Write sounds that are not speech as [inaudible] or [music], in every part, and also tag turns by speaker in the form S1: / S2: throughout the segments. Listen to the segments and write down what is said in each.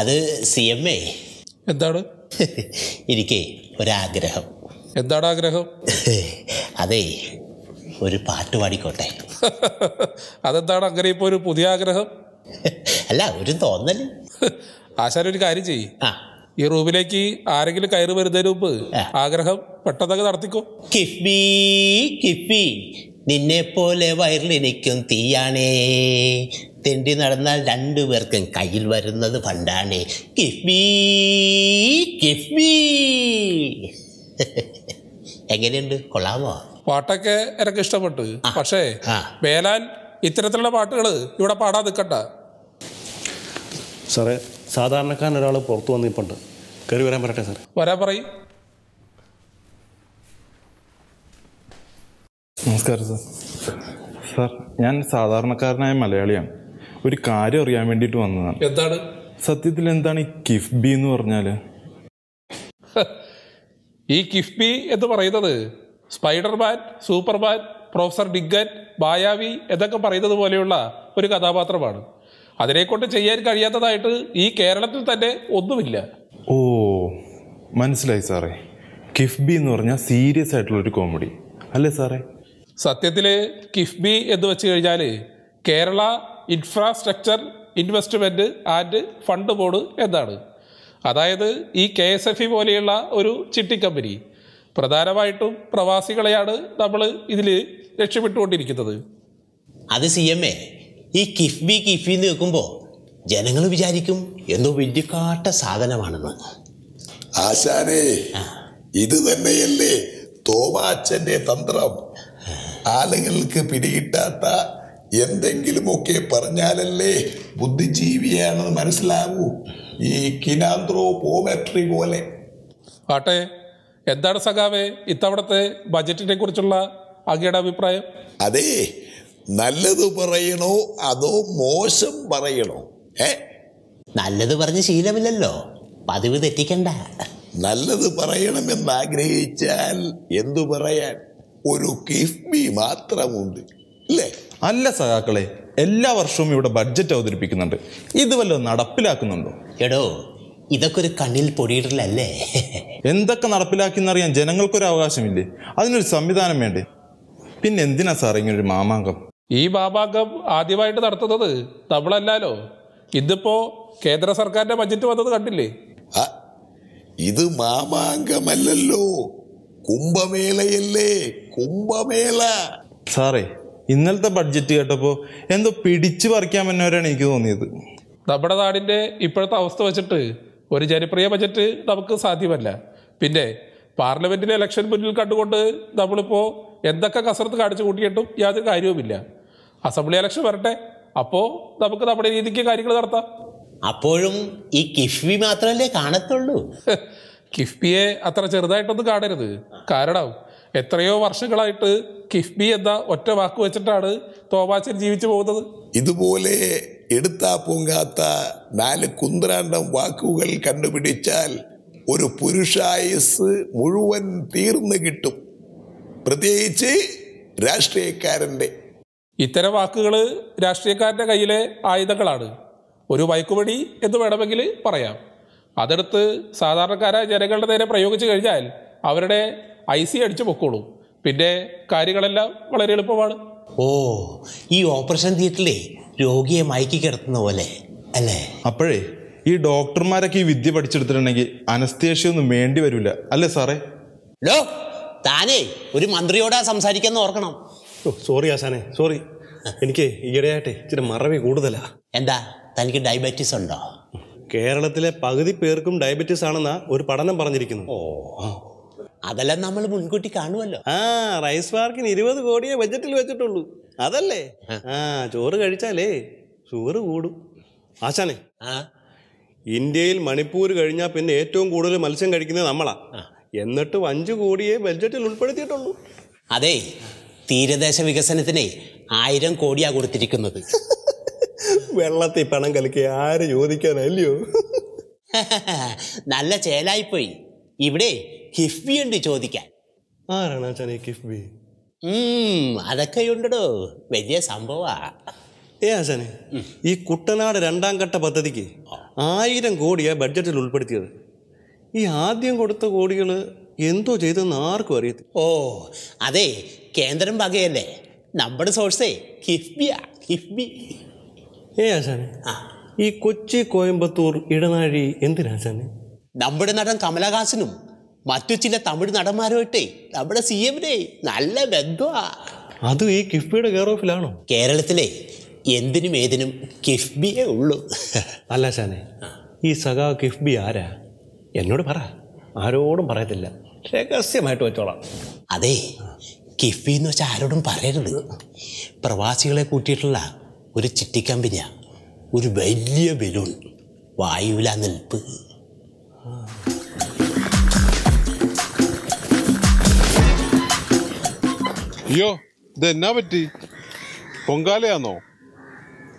S1: അത് C M A എന്താണ് എനിക്ക് [laughs] ഒരാഗ്രഹം
S2: എന്താണ് ആഗ്രഹം
S1: [laughs] അതേ ഒരു പാട്ട് പാടിക്കോട്ടെ
S2: [laughs] അതെന്താണ് അങ്ങനെ ഇപ്പോൾ ഒരു പുതിയ ആഗ്രഹം
S1: അല്ല ഒരു തോന്നൽ
S2: ആശാരം ഒരു കാര്യം ചെയ്യും ആ ഈ റൂമിലേക്ക് ആരെങ്കിലും കയറി വരുന്നതിന് മുമ്പ് ആഗ്രഹം
S1: പെട്ടെന്നൊക്കെ നടത്തിക്കോ കിഫ്ബി കിഫ്ബി നിന്നെ പോലെ വയറിലെനിക്കും തീയാണേ തെണ്ടി നടന്നാൽ പേർക്കും കയ്യിൽ വരുന്നത് പണ്ടാണ് കിഫ്ബി കിഫ്ബി
S2: എങ്ങനെയുണ്ട് കൊള്ളാമോ പാട്ടൊക്കെ എനിക്ക് ഇഷ്ടപ്പെട്ടു പക്ഷേ വേലാൻ ഇത്തരത്തിലുള്ള പാട്ടുകൾ ഇവിടെ പാടാൻ നിൽക്കണ്ട
S1: സാറേ സാധാരണക്കാരൻ ഒരാൾ പുറത്തു വന്ന് ഇപ്പുണ്ട് കയറി വരാൻ പറയട്ടെ സാർ
S2: വരാ പറയും
S3: നമസ്കാരം സാർ സാർ ഞാൻ സാധാരണക്കാരനായ മലയാളിയാണ് ഒരു കാര്യം അറിയാൻ വേണ്ടിയിട്ട് വന്നതാണ് എന്താണ് സത്യത്തിൽ എന്താണ് ഈ കിഫ്ബി എന്ന് പറഞ്ഞാല് ഈ
S2: കിഫ്ബി എന്ന് പറയുന്നത് Spiderman Superman professor Dinkan Mayavi എന്നൊക്കെ പറയുന്നത് പോലെയുള്ള ഒരു കഥാപാത്രമാണ് അതിനെക്കൊണ്ട് ചെയ്യാൻ കഴിയാത്തതായിട്ട് ഈ കേരളത്തിൽ തന്നെ ഒന്നുമില്ല
S3: ഓ മനസ്സിലായി സാറേ കിഫ്ബി എന്ന് പറഞ്ഞാൽ സീരിയസ് ആയിട്ടുള്ള ഒരു കോമഡി അല്ലേ സാറേ
S2: സത്യത്തിൽ കിഫ്ബി എന്ന് വെച്ച് കഴിഞ്ഞാൽ Kerala infrastructure investment and fund board എന്നാണ് അതായത് ഈ കെ എസ് എഫ് ഇ പോലെയുള്ള ഒരു ചിട്ടി കമ്പനി പ്രധാനമായിട്ടും പ്രവാസികളെയാണ് നമ്മൾ ഇതിൽ ലക്ഷ്യമിട്ടുകൊണ്ടിരിക്കുന്നത്
S1: അത് സി എം എ ഈ കിഫ്ബി കിഫി എന്ന് വെക്കുമ്പോൾ ജനങ്ങൾ വിചാരിക്കും എന്തോ വലിയ കാട്ട സാധനമാണെന്ന്
S3: ആശാനേ ഇത് തന്നെയല്ലേ തോമാച്ചന്റെ തന്ത്രം ആലങ്ങൾക്ക് പിടികിട്ടാത്ത എന്തെങ്കിലുമൊക്കെ പറഞ്ഞാലല്ലേ ബുദ്ധിജീവിയാണെന്ന് മനസ്സിലാകൂ ഈ കിനാന്ത്രോപോമെട്രി പോലെ
S2: ആട്ടെ എന്താണ് സഖാവേ ഇത്തവണത്തെ ബജറ്റിനെ കുറിച്ചുള്ള അങ്ങയുടെ അഭിപ്രായം അതേ
S3: നല്ലത് പറയണോ അതോ മോശം പറയണോ ഏ
S1: നല്ലത് പറഞ്ഞ് ശീലമില്ലല്ലോ പതിവ് തെറ്റിക്കണ്ട
S3: നല്ലത് പറയണമെന്ന് ആഗ്രഹിച്ചാൽ എന്തു പറയാൻ ഒരു കിഫ്ബി മാത്രമുണ്ട് അല്ലേ അല്ല സഹാക്കളെ എല്ലാ വർഷവും ഇവിടെ ബഡ്ജറ്റ് അവതരിപ്പിക്കുന്നുണ്ട് ഇത് വല്ലതും നടപ്പിലാക്കുന്നുണ്ടോ എടോ ഇതൊക്കെ ഒരു കണ്ണിൽ പൊടിയിട്ടില്ലല്ലേ എന്തൊക്കെ നടപ്പിലാക്കിയെന്നറിയാൻ ജനങ്ങൾക്കൊരു അവകാശമില്ലേ അതിനൊരു സംവിധാനം വേണ്ടേ പിന്നെ എന്തിനാ സാർ ഇങ്ങനൊരു മാമാങ്കം
S2: ഈ ബാബാക്കം ആദ്യമായിട്ട് നടത്തുന്നത് നമ്മളല്ലല്ലോ ഇതിപ്പോ കേന്ദ്ര സർക്കാരിന്റെ ബജറ്റ് വന്നത് കണ്ടില്ലേ
S3: ഇത് മാമാങ്കമല്ലല്ലോ കുംഭമേളയല്ലേ കുംഭമേള സാറേ ഇന്നലത്തെ ബഡ്ജറ്റ് കേട്ടപ്പോൾ എന്തോ പിടിച്ചു പറിക്കാൻ പറ്റുന്നവരാണ് എനിക്ക് തോന്നിയത്
S2: നമ്മുടെ നാടിന്റെ ഇപ്പോഴത്തെ അവസ്ഥ വെച്ചിട്ട് ഒരു ജനപ്രിയ ബജറ്റ് നമുക്ക് സാധ്യമല്ല പിന്നെ പാർലമെന്റിലെ ഇലക്ഷൻ മുന്നിൽ കണ്ടുകൊണ്ട് നമ്മളിപ്പോ എന്തൊക്കെ കസരത്ത് കാണിച്ചു കൂട്ടിയിട്ടും യാതൊരു കാര്യവുമില്ല അസംബ്ലി ഇലക്ഷൻ വരട്ടെ അപ്പോ നമുക്ക് നമ്മുടെ രീതിക്ക് കാര്യങ്ങൾ നടത്താം അപ്പോഴും ഈ കിഫ്ബി മാത്രമല്ലേ കാണത്തുള്ളൂ കിഫ്ബിയെ അത്ര ചെറുതായിട്ടൊന്നും കാണരുത് കാരണം എത്രയോ വർഷങ്ങളായിട്ട് കിഫ്ബി എന്ന ഒറ്റ വാക്ക് വെച്ചിട്ടാണ്
S3: തോമാച്ചൻ ജീവിച്ചു പോകുന്നത് ഇതുപോലെ എടുത്താ പൊങ്കാത്ത നാല് കുന്ദ്രാണ്ടം വാക്കുകൾ കണ്ടുപിടിച്ചാൽ ഒരു പുരുഷായുസ് മുഴുവൻ തീർന്നു കിട്ടും പ്രത്യേകിച്ച് രാഷ്ട്രീയക്കാരൻ്റെ
S2: ഇത്തരം വാക്കുകൾ രാഷ്ട്രീയക്കാരൻ്റെ കയ്യിലെ ആയുധങ്ങളാണ് ഒരു വൈക്കുപടി എന്ന് വേണമെങ്കിൽ പറയാം അതെടുത്ത് സാധാരണക്കാരായ ജനങ്ങളുടെ നേരെ പ്രയോഗിച്ചു കഴിഞ്ഞാൽ അവരുടെ ഐ സി അടിച്ചു പൊക്കോളൂ പിന്നെ കാര്യങ്ങളെല്ലാം വളരെ എളുപ്പമാണ് ഓ
S3: ഈ ഓപ്പറേഷൻ തിയേറ്ററിലെ രോഗിയെ മയക്കി കിടത്തുന്ന പോലെ അല്ലേ അപ്പോഴേ ഈ ഡോക്ടർമാരൊക്കെ ഈ വിദ്യ പഠിച്ചെടുത്തിട്ടുണ്ടെങ്കിൽ അനസ്തേഷ്യൊന്നും വേണ്ടി വരില്ല അല്ലേ സാറേ
S1: ഡോ താനേ ഒരു മന്ത്രിയോടാ സംസാരിക്കുന്ന ഓർക്കണം ഓ സോറി ആശാനെ സോറി എനിക്ക് ഈയിടെയായിട്ടെ ഇച്ചിരി മറവി കൂടുതലാ എന്താ തനിക്ക് ഡയബറ്റീസ് ഉണ്ടോ കേരളത്തിലെ പകുതി പേർക്കും ഡയബറ്റീസ് ആണെന്നാ ഒരു പഠനം പറഞ്ഞിരിക്കുന്നു ഓ അതെല്ലാം നമ്മൾ മുൻകൂട്ടി കാണുമല്ലോ ആ റൈസ് പാർക്കിന് ഇരുപത് കോടിയെ ബജറ്റിൽ വെച്ചിട്ടുള്ളൂ അതല്ലേ ആ ചോറ് കഴിച്ചാലേ ഷുഗർ കൂടും ആശാനെ ആ ഇന്ത്യയിൽ മണിപ്പൂർ കഴിഞ്ഞാൽ പിന്നെ ഏറ്റവും കൂടുതൽ മത്സ്യം കഴിക്കുന്നത് നമ്മളാ എന്നിട്ടും അഞ്ചു കോടിയെ ബജറ്റിൽ ഉൾപ്പെടുത്തിയിട്ടുള്ളൂ അതെ തീരദേശ വികസനത്തിനെ ആയിരം കോടിയാ കൊടുത്തിരിക്കുന്നത് [laughs] വെള്ളത്തിൽ പണം കലക്കി ആര് ചോദിക്കാനല്ലയോ [laughs] നല്ല ചേലായിപ്പോയി ഇവിടെ കിഫ്ബി ഉണ്ട് ചോദിക്കാൻ ആരാണ് കിഫ്ബി അതൊക്കെ ഉണ്ടോ വലിയ സംഭവാ ഏ ആശാനെ ഈ കുട്ടനാട് രണ്ടാം ഘട്ട പദ്ധതിക്ക് ആയിരം കോടിയാ ബഡ്ജറ്റിൽ ഉൾപ്പെടുത്തിയത് ഈ ആദ്യം കൊടുത്ത കോടികൾ എന്തോ ചെയ്തെന്ന് ആർക്കും അറിയത്തില്ല ഓ അതെ കേന്ദ്രം വകയല്ലേ നമ്മുടെ സോഴ്സേ കിഫ്ബിയാ കിഫ്ബി ഏ ആശാനെ ആ ഈ കൊച്ചി കോയമ്പത്തൂർ ഇടനാഴി എന്തിനാ ആശാനെ നമ്മുടെ നടൻ കമലഹാസനും മറ്റു ചില തമിഴ് നടന്മാരുമായിട്ടേ നമ്മുടെ സി എമ്മിനെ നല്ല ബന്ധുവാ അത് ഈ കിഫ്ബിയുടെ കെയർ ഓഫിലാണോ കേരളത്തിലെ എന്തിനും ഏതിനും കിഫ്ബിയേ ഉള്ളൂ അല്ല ശാനെ ഈ സഖാ കിഫ്ബി ആരാ എന്നോട് പറ ആരോടും പറയത്തില്ല രഹസ്യമായിട്ട് വെച്ചോളാം അതെ കിഫി എന്ന് വെച്ചാൽ ആരോടും പറയരുത് പ്രവാസികളെ കൂട്ടിയിട്ടുള്ള ഒരു ചിട്ടിക്കമ്പിന ഒരു വലിയ ബലൂൺ
S3: വായുവില നിൽപ്പ് അയ്യോ ഇത് എന്നാ പറ്റി പൊങ്കാലയാന്നോ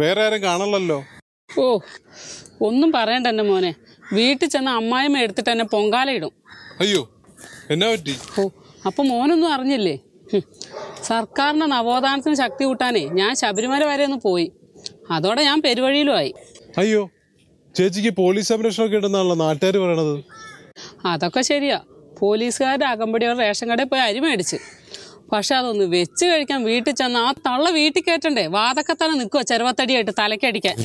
S3: വേറെ ആരും കാണല്ലോ
S4: ഓ ഒന്നും പറയണ്ട എന്നെ മോനെ വീട്ടിൽ ചെന്ന അമ്മായിമ്മ എടുത്തിട്ട് എന്നെ പൊങ്കാലയിടും
S3: അയ്യോ എന്നാ പറ്റി
S4: ഓ അപ്പൊ മോനൊന്നും അറിഞ്ഞില്ലേ സർക്കാരിന്റെ നവോത്ഥാനത്തിന് ശക്തി കൂട്ടാനേ ഞാൻ ശബരിമല വരെ ഒന്ന് പോയി അതോടെ ഞാൻ ആയി
S3: അയ്യോ ചേച്ചിക്ക് പോലീസ് സംരക്ഷണമൊക്കെ ഉണ്ടെന്നാണല്ലോ നാട്ടുകാർ പറയണത്
S4: അതൊക്കെ ശരിയാ പോലീസുകാരുടെ അകമ്പടിയോട് റേഷൻ കടയിൽ പോയി അരി മേടിച്ച് പക്ഷെ അതൊന്ന് വെച്ച് കഴിക്കാൻ വീട്ടിൽ ചെന്ന് ആ തള്ള വീട്ടിൽ കയറ്റണ്ടേ വാതൊക്കെ തന്നെ നിൽക്കുക ചെറുവത്തടിയായിട്ട് തലക്കടിക്കാൻ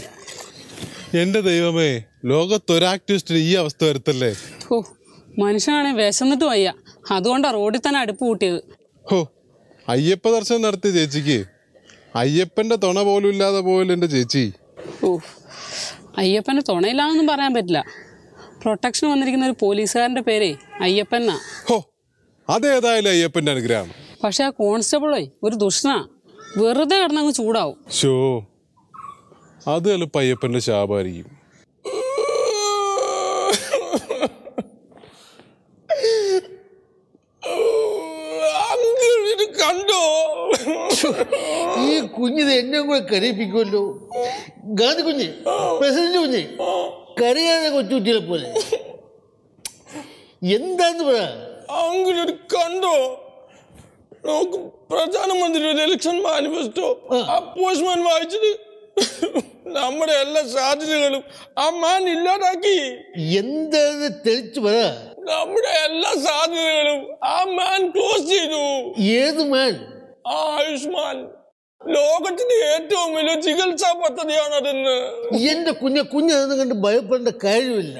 S3: എൻ്റെ ദൈവമേ ലോകത്തൊരാക്ടിവിസ്റ്റിന് ഈ അവസ്ഥ വരുത്തല്ലേ
S4: ഓ മനുഷ്യനാണെ വിശന്നിട്ട് വയ്യ അതുകൊണ്ടാ റോഡിൽ തന്നെ അടുപ്പ് കൂട്ടിയത്
S3: ഹോ അയ്യപ്പ ദർശനം നടത്തി ചേച്ചിക്ക് അയ്യപ്പന്റെ തുണ പോലും ഇല്ലാതെ പോലും എന്റെ ചേച്ചി
S4: ഓ അയ്യപ്പന്റെ തുണയില്ലാന്നും പറയാൻ പറ്റില്ല പ്രൊട്ടക്ഷൻ വന്നിരിക്കുന്ന ഒരു പോലീസുകാരന്റെ പേരേ അയ്യപ്പന്നാ ഹോ
S3: അതേതായാലും അയ്യപ്പന്റെ അനുഗ്രഹം
S4: പക്ഷെ ആ കോൺസ്റ്റബിളോ ഒരു ദുഷ്ണ വെറുതെ കിടന്നങ്ങ് ചൂടാവും
S3: ഷോ അത് എളുപ്പം അയ്യപ്പന്റെ ശാപായിരിക്കും
S5: ഈ കുഞ്ഞിത് എന്നെ കൂടെ കരയിപ്പിക്കുമല്ലോ ഗാന്ധി കുഞ്ഞ് പ്രസിഡന്റ് കുഞ്ഞ് കരയാതെ കൊച്ചുകുട്ടികളെ പോലെ എന്താന്ന് പറ അങ്ങനെ
S6: കണ്ടോ നമുക്ക് പ്രധാനമന്ത്രിയുടെ ഇലക്ഷൻ മാനിഫെസ്റ്റോ ആ പോസ്റ്റ്മാൻ വായിച്ചിട്ട് നമ്മുടെ എല്ലാ സാധ്യതകളും ആ മാൻ ഇല്ലാതാക്കി എന്താ തെളിച്ചു പറ നമ്മുടെ എല്ലാ സാധ്യതകളും ആ മാൻ ക്ലോസ് ചെയ്തു ഏത് മാൻ ആ ആയുഷ്മാൻ ലോകത്തിന്റെ ഏറ്റവും വലിയ ചികിത്സാ പദ്ധതിയാണ് അതെന്ന്
S5: എന്റെ കുഞ്ഞ കുഞ്ഞതെന്ന് കണ്ട് ഭയപ്പെടേണ്ട കാര്യമില്ല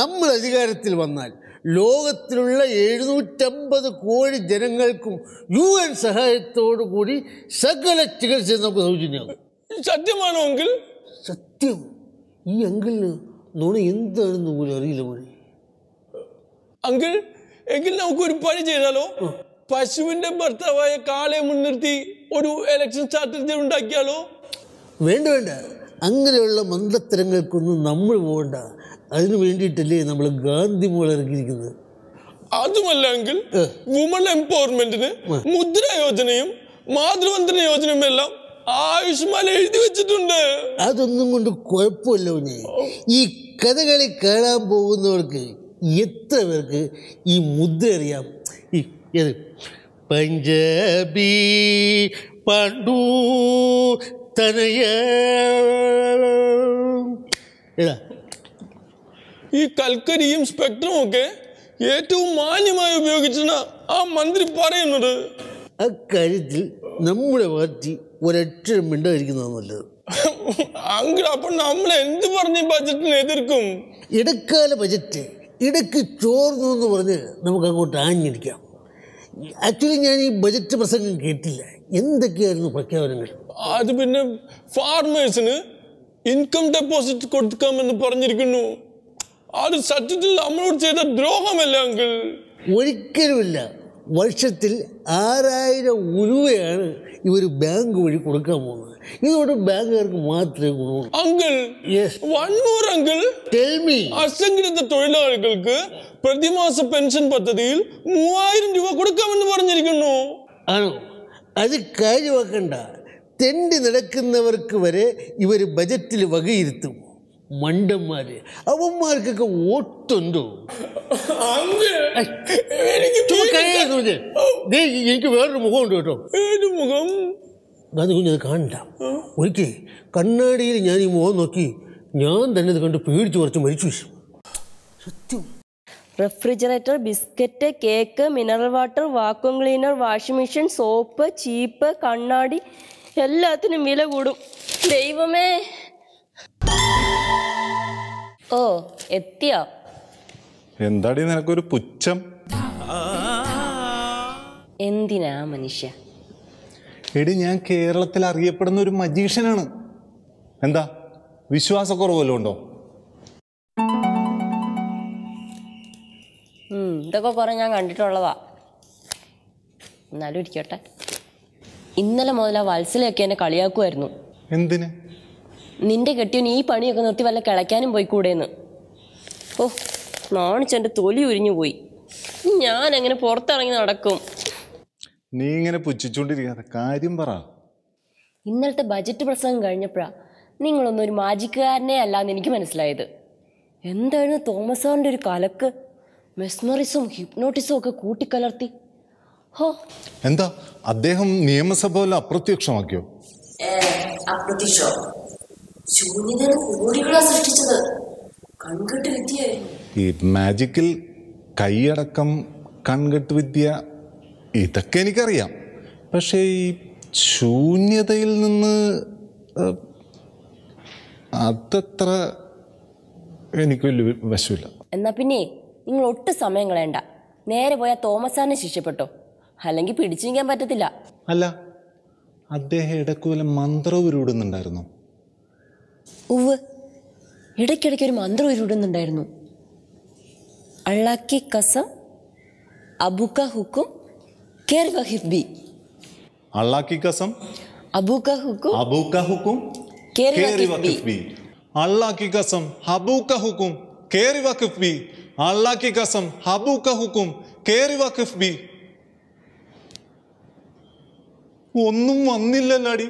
S5: നമ്മൾ അധികാരത്തിൽ വന്നാൽ ലോകത്തിലുള്ള എഴുന്നൂറ്റമ്പത് കോടി ജനങ്ങൾക്കും യു എൻ സഹായത്തോടു കൂടി സകല ചികിത്സ നമുക്ക് സൗജന്യമാകും സത്യമാണോ എങ്കിൽ സത്യം ഈ അങ്കിളിന് നുണ എന്താണെന്ന് പോലും അറിയില്ല മോനെ അങ്കിൾ എങ്കിൽ ഒരു
S6: പണി ചെയ്താലോ പശുവിന്റെ ഭർത്താവായ കാളെ മുൻനിർത്തി ഒരു എലക്ഷൻ സ്ട്രാറ്റജി ഉണ്ടാക്കിയാലോ
S5: വേണ്ട വേണ്ട അങ്ങനെയുള്ള മന്ദത്തരങ്ങൾക്കൊന്നും നമ്മൾ പോകണ്ട അതിനു വേണ്ടിയിട്ടല്ലേ നമ്മൾ ഗാന്ധി മോൾ ഇറങ്ങിയിരിക്കുന്നത്
S6: അതുമല്ല എങ്കിൽ വുമൺ എംപവർമെന്റിന് മുദ്ര യോജനയും മാതൃവന്ദന യോജനയും എല്ലാം
S5: ആയുഷ്മാൻ എഴുതി വെച്ചിട്ടുണ്ട് അതൊന്നും കൊണ്ട് കുഴപ്പമില്ല ഈ കഥകളി കേടാൻ പോകുന്നവർക്ക് എത്ര പേർക്ക് ഈ മുദ്ര അറിയാം ഈ ഏത് പഞ്ചബി പണ്ടു തനയ
S6: ഈ കൽക്കരിയും സ്പെക്ട്രും ഒക്കെ ഏറ്റവും മാന്യമായി ഉപയോഗിച്ചാണ്
S5: ആ മന്ത്രി പറയുന്നത് അക്കാര്യത്തിൽ നമ്മുടെ പാർട്ടി ഒരക്ഷരം മിണ്ടായിരിക്കുന്നതാണ് നല്ലത് അങ്കിൾ അപ്പൊ നമ്മൾ എന്ത് പറഞ്ഞ് ബജറ്റിനെ എതിർക്കും ഇടക്കാല ബജറ്റ് ഇടയ്ക്ക് ചോർന്നു എന്ന് പറഞ്ഞ് നമുക്ക് അങ്ങോട്ട് ആഞ്ഞിരിക്കാം ആക്ച്വലി ഞാൻ ഈ ബജറ്റ് പ്രസംഗം കേട്ടില്ല എന്തൊക്കെയായിരുന്നു പ്രഖ്യാപനങ്ങൾ
S6: അത് പിന്നെ ഫാർമേഴ്സിന് ഇൻകം ഡെപ്പോസിറ്റ് കൊടുക്കാമെന്ന് പറഞ്ഞിരിക്കുന്നു അത് സത്യത്തിൽ നമ്മളോട് ചെയ്ത ദ്രോഹമല്ല അങ്കിൾ
S5: ഒരിക്കലുമില്ല വർഷത്തിൽ ആറായിരം ഉരുവയാണ് ഇവർ ബാങ്ക് വഴി കൊടുക്കാൻ പോകുന്നത് ഇതോട് ബാങ്കുകാർക്ക് മാത്രമേ ഗുണമുള്ളൂ അങ്കിൾ വണ്ണൂർ അങ്കിൾ
S6: ടെൽമി അസംഘടിത തൊഴിലാളികൾക്ക് പ്രതിമാസ പെൻഷൻ പദ്ധതിയിൽ മൂവായിരം
S5: രൂപ കൊടുക്കാമെന്ന് പറഞ്ഞിരിക്കുന്നു ആണോ അത് കാര്യമാക്കണ്ട തെണ്ടി നടക്കുന്നവർക്ക് വരെ ഇവർ ബജറ്റിൽ വകയിരുത്തും മണ്ടന്മാർ അവന്മാർക്കൊക്കെ വോട്ടുണ്ടോ എനിക്ക് കുഞ്ഞ് ദേ എനിക്ക് വേറൊരു മുഖമുണ്ട് കേട്ടോ ഏത് മുഖം അത് കുഞ്ഞത് കാണണ്ട ഒരിക്കൽ കണ്ണാടിയിൽ ഞാൻ ഈ മുഖം നോക്കി ഞാൻ തന്നെ ഇത് കണ്ട് പേടിച്ചു കുറച്ച് മരിച്ചു
S7: സത്യം refrigerator biscuit cake mineral water vacuum cleaner washing machine soap ചീപ്പ് കണ്ണാടി എല്ലാത്തിനും വില കൂടും ദൈവമേ ഓ എത്തിയോ
S8: എന്താടി നിനക്കൊരു പുച്ഛം
S7: എന്തിനാ മനുഷ്യ
S8: എടി ഞാൻ കേരളത്തിൽ അറിയപ്പെടുന്ന ഒരു മജീഷ്യനാണ് എന്താ വിശ്വാസക്കുറവ് ഉണ്ടോ
S7: ഇതൊക്കെ കുറെ ഞാൻ കണ്ടിട്ടുള്ളതാ എന്നാലും ഇരിക്കട്ടെ ഇന്നലെ മുതൽ ആ വത്സലയൊക്കെ എന്നെ കളിയാക്കുമായിരുന്നു എന്തിന് നിന്റെ കെട്ടിയൻ ഈ പണിയൊക്കെ നിർത്തി വല്ല കിളയ്ക്കാനും പോയി കൂടെയെന്ന് ഓ നാണിച്ചെൻ്റെ തൊലി ഉരിഞ്ഞു പോയി ഞാൻ എങ്ങനെ പുറത്തിറങ്ങി നടക്കും
S8: നീ ഇങ്ങനെ പുച്ഛിച്ചുകൊണ്ടിരിക്കാതെ കാര്യം പറ
S7: ഇന്നലത്തെ ബജറ്റ് പ്രസംഗം കഴിഞ്ഞപ്പോഴാ നിങ്ങളൊന്നും ഒരു മാജിക്കുകാരനെ അല്ലാന്ന് എനിക്ക് മനസ്സിലായത് എന്തായിരുന്നു തോമസ് സാറിൻ്റെ ഒരു കലക്ക് മെസ്മറിസും ഹിപ്നോട്ടിസും ഒക്കെ കൂട്ടിക്കലർത്തി ഹോ
S8: എന്താ അദ്ദേഹം നിയമസഭയിൽ അപ്രത്യക്ഷമാക്കിയോ
S7: കൺകെട്ട്
S8: ഈ മാജിക്കിൽ കൈയടക്കം കൺകെട്ട് വിദ്യ ഇതൊക്കെ എനിക്കറിയാം പക്ഷേ ഈ ശൂന്യതയിൽ നിന്ന് അതത്ര എനിക്ക് വലിയ വശമില്ല
S7: എന്നാ പിന്നെ നിങ്ങൾ ഒട്ടും സമയം കളയണ്ട നേരെ പോയാൽ തോമസ് ശിക്ഷപ്പെട്ടോ അല്ലെങ്കിൽ പിടിച്ചു നിൽക്കാൻ പറ്റത്തില്ല
S8: അല്ല അദ്ദേഹം ഇടയ്ക്ക് വല്ല മന്ത്രം ഉരുവിടുന്നുണ്ടായിരുന്നു
S7: ഉവ് ഇടയ്ക്കിടയ്ക്ക് ഒരു മന്ത്രം ഉരുവിടുന്നുണ്ടായിരുന്നു അള്ളാക്കി കസം അബുക്ക ഹുക്കും കെയർ വഹിബി
S8: അള്ളാഹ് കസം
S7: അബൂ കാ ഹുക്കും
S8: അബൂ കാ ഹുക്കും കെയർ കസം അബൂ കാ ഹുക്കും കെയർ വഹിബി കസം അബൂ കാ ഹുക്കും കെയർ വഹിബി
S7: ഒന്നും വന്നില്ലല്ലാടി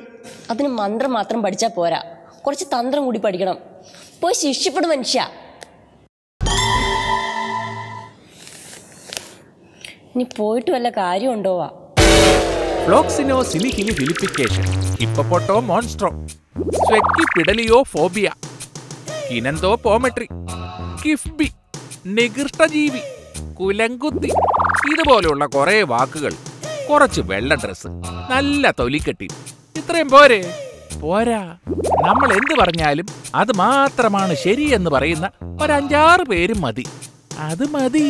S7: അതിന് മന്ത്രം മാത്രം പഠിച്ചാൽ പോരാ കുറച്ച് തന്ത്രം കൂടി പഠിക്കണം പോയി ശിക്ഷിപ്പെടും മനുഷ്യ ഇനി പോയിട്ട് വല്ല കാര്യമുണ്ടോവാ
S1: ഫ്ലോക്സിനോ സിലിഹിലി ഹിലിഫിക്കേഷൻ ഹിപ്പപ്പൊട്ടോ
S2: മോൺസ്ട്രോ സ്വെക്കി പിടലിയോ ഫോബിയ കിനന്തോ പോമെട്രി കിഫ്ബി നികൃഷ്ടജീവി കുലങ്കുത്തി ഇതുപോലെയുള്ള കുറേ വാക്കുകൾ കുറച്ച് വെള്ള ഡ്രസ് നല്ല തൊലിക്കെട്ടി ഇത്രയും പോരെ പോരാ നമ്മൾ എന്ത് പറഞ്ഞാലും അത് മാത്രമാണ് ശരി എന്ന് പറയുന്ന ഒരഞ്ചാറ് പേരും മതി അത് മതി